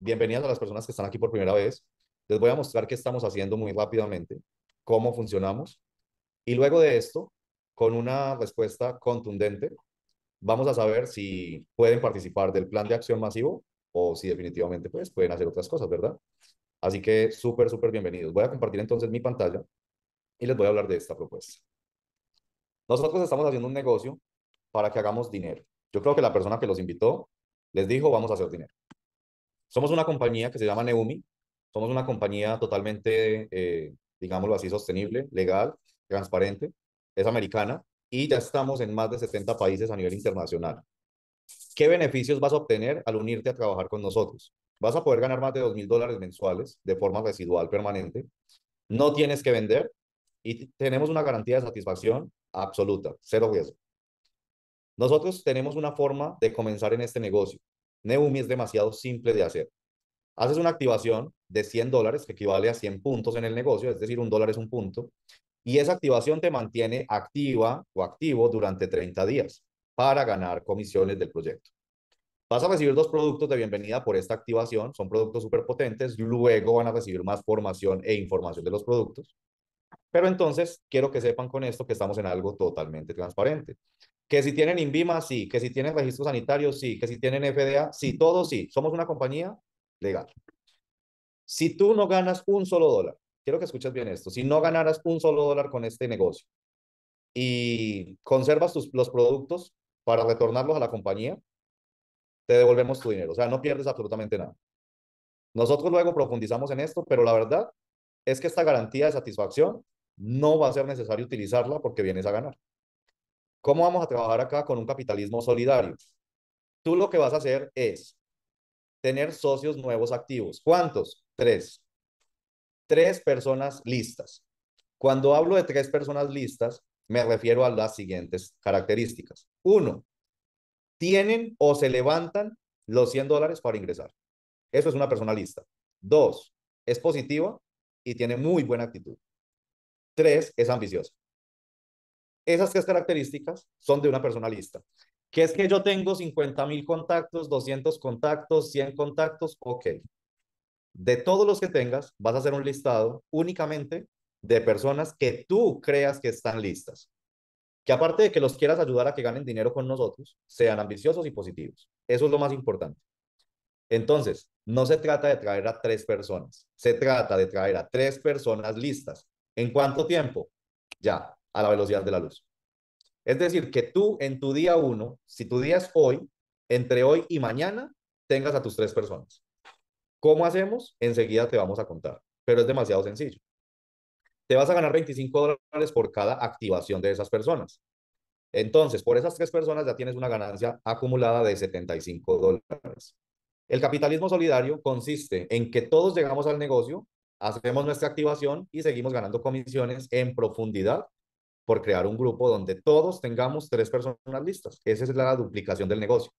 bienvenidas a las personas que están aquí por primera vez. Les voy a mostrar qué estamos haciendo muy rápidamente, cómo funcionamos. Y luego de esto, con una respuesta contundente, vamos a saber si pueden participar del plan de acción masivo o si definitivamente pues, pueden hacer otras cosas, ¿verdad? Así que súper, súper bienvenidos. Voy a compartir entonces mi pantalla y les voy a hablar de esta propuesta. Nosotros estamos haciendo un negocio para que hagamos dinero. Yo creo que la persona que los invitó les dijo, vamos a hacer dinero. Somos una compañía que se llama Neumi, somos una compañía totalmente, eh, digámoslo así, sostenible, legal, transparente, es americana y ya estamos en más de 70 países a nivel internacional. ¿Qué beneficios vas a obtener al unirte a trabajar con nosotros? Vas a poder ganar más de 2 mil dólares mensuales de forma residual permanente. No tienes que vender y tenemos una garantía de satisfacción absoluta, cero riesgo. Nosotros tenemos una forma de comenzar en este negocio. Neumi es demasiado simple de hacer. Haces una activación de 100 dólares, que equivale a 100 puntos en el negocio, es decir, un dólar es un punto, y esa activación te mantiene activa o activo durante 30 días para ganar comisiones del proyecto. Vas a recibir dos productos de bienvenida por esta activación, son productos súper potentes, luego van a recibir más formación e información de los productos. Pero entonces, quiero que sepan con esto que estamos en algo totalmente transparente. Que si tienen INVIMA, sí. Que si tienen registro sanitario, sí. Que si tienen FDA, sí. Todos, sí. Somos una compañía legal. Si tú no ganas un solo dólar, quiero que escuches bien esto, si no ganaras un solo dólar con este negocio y conservas los productos para retornarlos a la compañía, te devolvemos tu dinero. O sea, no pierdes absolutamente nada. Nosotros luego profundizamos en esto, pero la verdad es que esta garantía de satisfacción no va a ser necesario utilizarla porque vienes a ganar. ¿Cómo vamos a trabajar acá con un capitalismo solidario? Tú lo que vas a hacer es tener socios nuevos activos. ¿Cuántos? Tres. Tres personas listas. Cuando hablo de tres personas listas, me refiero a las siguientes características. Uno, tienen o se levantan los 100 dólares para ingresar. Eso es una persona lista. Dos, es positiva y tiene muy buena actitud. Tres, es ambiciosa. Esas tres características son de una persona lista. ¿Qué es que yo tengo 50 mil contactos, 200 contactos, 100 contactos? Ok. De todos los que tengas, vas a hacer un listado únicamente de personas que tú creas que están listas. Que aparte de que los quieras ayudar a que ganen dinero con nosotros, sean ambiciosos y positivos. Eso es lo más importante. Entonces, no se trata de traer a tres personas, se trata de traer a tres personas listas. ¿En cuánto tiempo? Ya, a la velocidad de la luz. Es decir, que tú en tu día uno, si tu día es hoy, entre hoy y mañana, tengas a tus tres personas. ¿Cómo hacemos? Enseguida te vamos a contar, pero es demasiado sencillo. Te vas a ganar 25 dólares por cada activación de esas personas. Entonces, por esas tres personas ya tienes una ganancia acumulada de 75 dólares. El capitalismo solidario consiste en que todos llegamos al negocio, hacemos nuestra activación y seguimos ganando comisiones en profundidad por crear un grupo donde todos tengamos tres personas listas. Esa es la duplicación del negocio.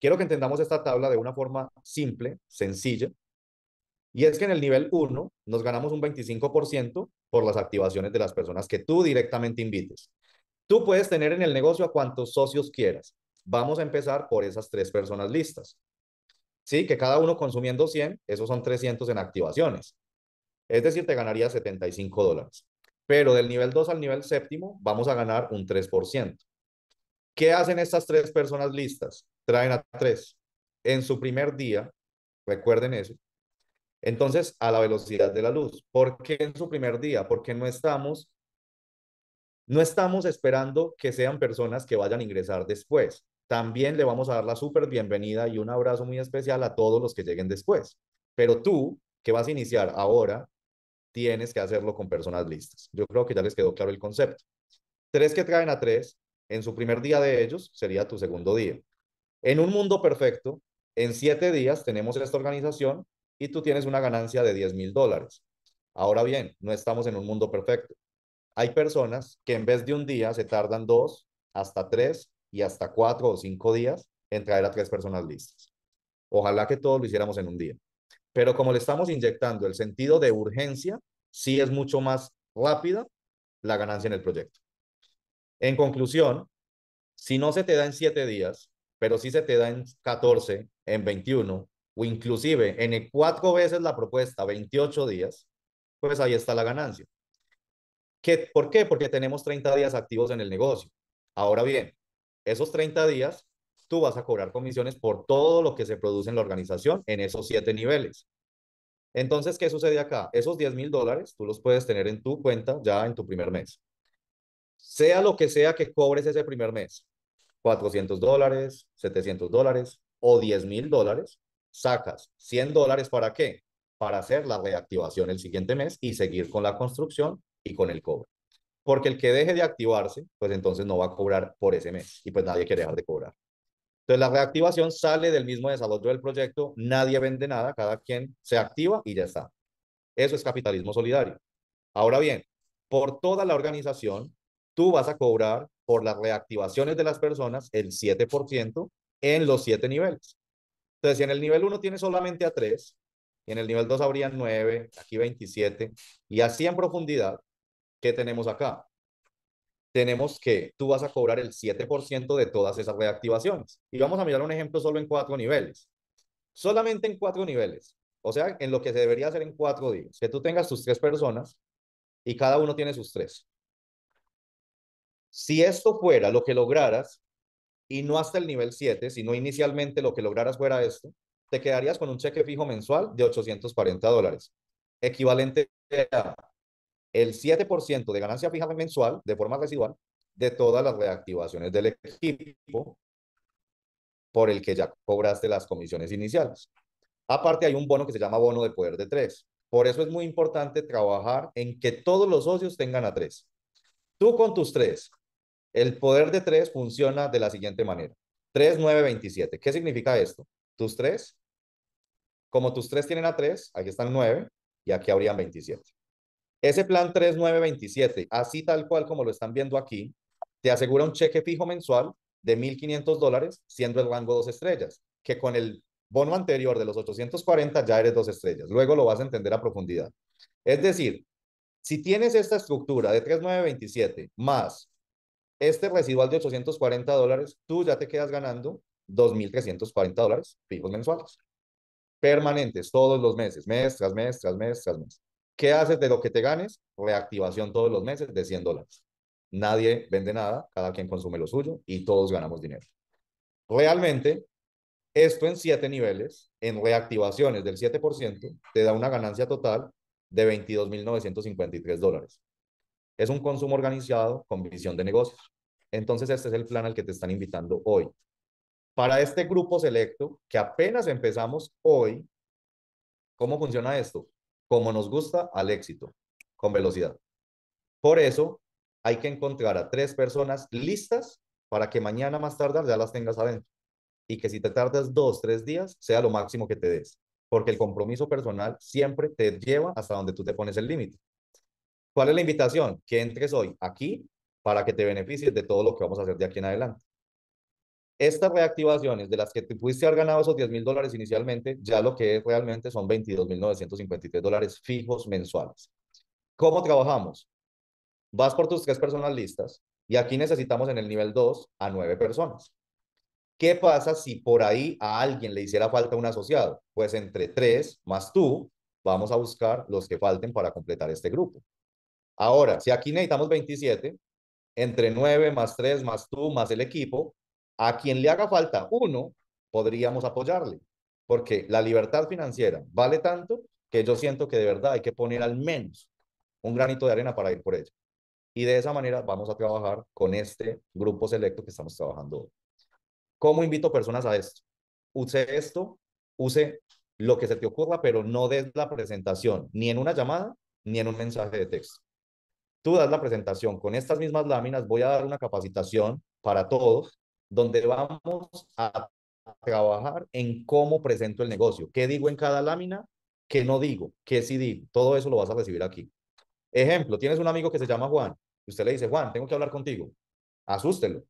Quiero que entendamos esta tabla de una forma simple, sencilla, y es que en el nivel 1 nos ganamos un 25% por las activaciones de las personas que tú directamente invites. Tú puedes tener en el negocio a cuantos socios quieras. Vamos a empezar por esas tres personas listas. Sí, que cada uno consumiendo 100, esos son 300 en activaciones. Es decir, te ganaría 75 dólares pero del nivel 2 al nivel séptimo vamos a ganar un 3%. ¿Qué hacen estas tres personas listas? Traen a tres. En su primer día, recuerden eso, entonces a la velocidad de la luz. ¿Por qué en su primer día? Porque no estamos, no estamos esperando que sean personas que vayan a ingresar después. También le vamos a dar la súper bienvenida y un abrazo muy especial a todos los que lleguen después. Pero tú, que vas a iniciar ahora tienes que hacerlo con personas listas. Yo creo que ya les quedó claro el concepto. Tres que traen a tres, en su primer día de ellos sería tu segundo día. En un mundo perfecto, en siete días tenemos esta organización y tú tienes una ganancia de 10 mil dólares. Ahora bien, no estamos en un mundo perfecto. Hay personas que en vez de un día se tardan dos, hasta tres y hasta cuatro o cinco días en traer a tres personas listas. Ojalá que todos lo hiciéramos en un día. Pero como le estamos inyectando el sentido de urgencia, sí es mucho más rápida la ganancia en el proyecto. En conclusión, si no se te da en siete días, pero sí se te da en 14, en 21 o inclusive en cuatro veces la propuesta, 28 días, pues ahí está la ganancia. ¿Qué, ¿Por qué? Porque tenemos 30 días activos en el negocio. Ahora bien, esos 30 días tú vas a cobrar comisiones por todo lo que se produce en la organización en esos siete niveles. Entonces, ¿qué sucede acá? Esos 10 mil dólares tú los puedes tener en tu cuenta ya en tu primer mes. Sea lo que sea que cobres ese primer mes, 400 dólares, 700 dólares o 10 mil dólares, sacas 100 dólares para qué? Para hacer la reactivación el siguiente mes y seguir con la construcción y con el cobro. Porque el que deje de activarse, pues entonces no va a cobrar por ese mes y pues nadie quiere dejar de cobrar. Entonces la reactivación sale del mismo desarrollo del proyecto, nadie vende nada, cada quien se activa y ya está. Eso es capitalismo solidario. Ahora bien, por toda la organización, tú vas a cobrar por las reactivaciones de las personas el 7% en los siete niveles. Entonces, si en el nivel 1 tienes solamente a 3, en el nivel 2 habrían 9, aquí 27, y así en profundidad, ¿qué tenemos acá? tenemos que tú vas a cobrar el 7% de todas esas reactivaciones. Y vamos a mirar un ejemplo solo en cuatro niveles. Solamente en cuatro niveles. O sea, en lo que se debería hacer en cuatro días. Que tú tengas tus tres personas y cada uno tiene sus tres. Si esto fuera lo que lograras, y no hasta el nivel 7, sino inicialmente lo que lograras fuera esto, te quedarías con un cheque fijo mensual de 840 dólares, equivalente a el 7% de ganancia fija mensual de forma residual de todas las reactivaciones del equipo por el que ya cobraste las comisiones iniciales. Aparte hay un bono que se llama bono de poder de tres. Por eso es muy importante trabajar en que todos los socios tengan a tres. Tú con tus tres. El poder de tres funciona de la siguiente manera. 3, 9, 27. ¿Qué significa esto? Tus tres. Como tus tres tienen a tres, aquí están nueve y aquí habrían 27. Ese plan 3927, así tal cual como lo están viendo aquí, te asegura un cheque fijo mensual de 1.500 dólares, siendo el rango dos estrellas, que con el bono anterior de los 840 ya eres dos estrellas. Luego lo vas a entender a profundidad. Es decir, si tienes esta estructura de 3927 más este residual de 840 dólares, tú ya te quedas ganando 2.340 dólares fijos mensuales, permanentes, todos los meses, mes tras mes, tras mes, tras mes. ¿Qué haces de lo que te ganes? Reactivación todos los meses de 100 dólares. Nadie vende nada, cada quien consume lo suyo y todos ganamos dinero. Realmente, esto en siete niveles, en reactivaciones del 7%, te da una ganancia total de 22.953 dólares. Es un consumo organizado con visión de negocios. Entonces, este es el plan al que te están invitando hoy. Para este grupo selecto, que apenas empezamos hoy, ¿cómo funciona esto? como nos gusta, al éxito, con velocidad. Por eso hay que encontrar a tres personas listas para que mañana más tarde ya las tengas adentro. Y que si te tardas dos, tres días, sea lo máximo que te des. Porque el compromiso personal siempre te lleva hasta donde tú te pones el límite. ¿Cuál es la invitación? Que entres hoy aquí para que te beneficies de todo lo que vamos a hacer de aquí en adelante. Estas reactivaciones de las que te pudiste haber ganado esos 10 mil dólares inicialmente, ya lo que es realmente son mil 22.953 dólares fijos mensuales. ¿Cómo trabajamos? Vas por tus tres personas listas y aquí necesitamos en el nivel 2 a nueve personas. ¿Qué pasa si por ahí a alguien le hiciera falta un asociado? Pues entre tres más tú vamos a buscar los que falten para completar este grupo. Ahora, si aquí necesitamos 27, entre 9 más tres más tú más el equipo, a quien le haga falta uno, podríamos apoyarle, porque la libertad financiera vale tanto que yo siento que de verdad hay que poner al menos un granito de arena para ir por ello Y de esa manera vamos a trabajar con este grupo selecto que estamos trabajando hoy. ¿Cómo invito personas a esto? Use esto, use lo que se te ocurra, pero no des la presentación ni en una llamada ni en un mensaje de texto. Tú das la presentación con estas mismas láminas, voy a dar una capacitación para todos donde vamos a trabajar en cómo presento el negocio, qué digo en cada lámina, qué no digo, qué sí digo. Todo eso lo vas a recibir aquí. Ejemplo, tienes un amigo que se llama Juan y usted le dice, Juan, tengo que hablar contigo. Asústelo.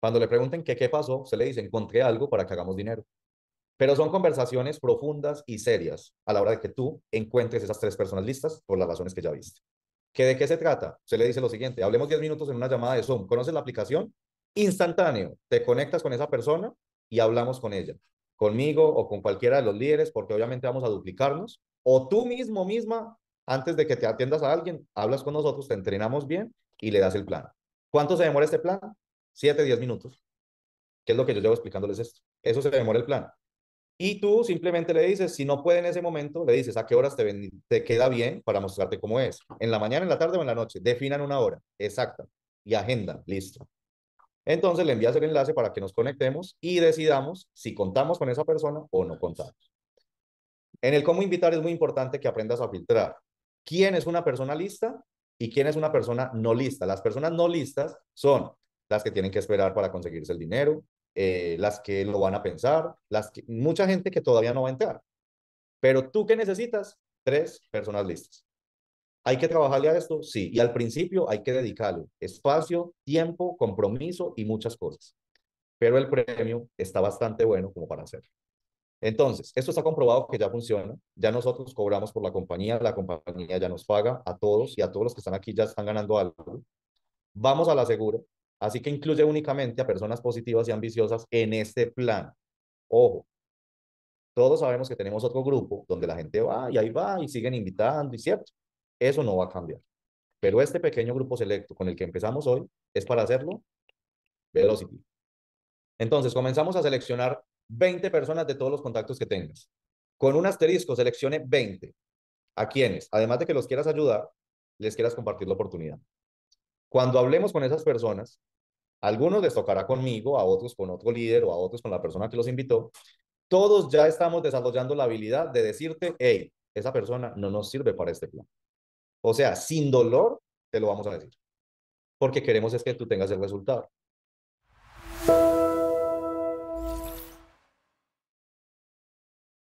Cuando le pregunten qué qué pasó, se le dice, encontré algo para que hagamos dinero. Pero son conversaciones profundas y serias a la hora de que tú encuentres esas tres personas listas por las razones que ya viste. ¿Que ¿De qué se trata? Se le dice lo siguiente, hablemos 10 minutos en una llamada de Zoom. ¿Conoces la aplicación? instantáneo. Te conectas con esa persona y hablamos con ella, conmigo o con cualquiera de los líderes, porque obviamente vamos a duplicarnos. O tú mismo, misma, antes de que te atiendas a alguien, hablas con nosotros, te entrenamos bien y le das el plan. ¿Cuánto se demora este plan? Siete, diez minutos. ¿Qué es lo que yo llevo explicándoles esto? Eso se demora el plan. Y tú simplemente le dices, si no puede en ese momento, le dices a qué horas te, te queda bien para mostrarte cómo es. En la mañana, en la tarde o en la noche. Definan una hora exacta y agenda. Listo. Entonces le envías el enlace para que nos conectemos y decidamos si contamos con esa persona o no contamos. En el cómo invitar es muy importante que aprendas a filtrar quién es una persona lista y quién es una persona no lista. Las personas no listas son las que tienen que esperar para conseguirse el dinero, eh, las que lo van a pensar, las que, mucha gente que todavía no va a entrar. Pero tú que necesitas tres personas listas. ¿Hay que trabajarle a esto? Sí. Y al principio hay que dedicarle espacio, tiempo, compromiso y muchas cosas. Pero el premio está bastante bueno como para hacerlo. Entonces, esto está comprobado que ya funciona. Ya nosotros cobramos por la compañía, la compañía ya nos paga a todos y a todos los que están aquí ya están ganando algo. Vamos a la seguro Así que incluye únicamente a personas positivas y ambiciosas en este plan. Ojo, todos sabemos que tenemos otro grupo donde la gente va y ahí va y siguen invitando y cierto. Eso no va a cambiar. Pero este pequeño grupo selecto con el que empezamos hoy es para hacerlo Velocity. Entonces, comenzamos a seleccionar 20 personas de todos los contactos que tengas. Con un asterisco, seleccione 20. ¿A quienes, Además de que los quieras ayudar, les quieras compartir la oportunidad. Cuando hablemos con esas personas, a algunos les tocará conmigo, a otros con otro líder o a otros con la persona que los invitó. Todos ya estamos desarrollando la habilidad de decirte, hey, esa persona no nos sirve para este plan. O sea, sin dolor te lo vamos a decir. Porque queremos es que tú tengas el resultado.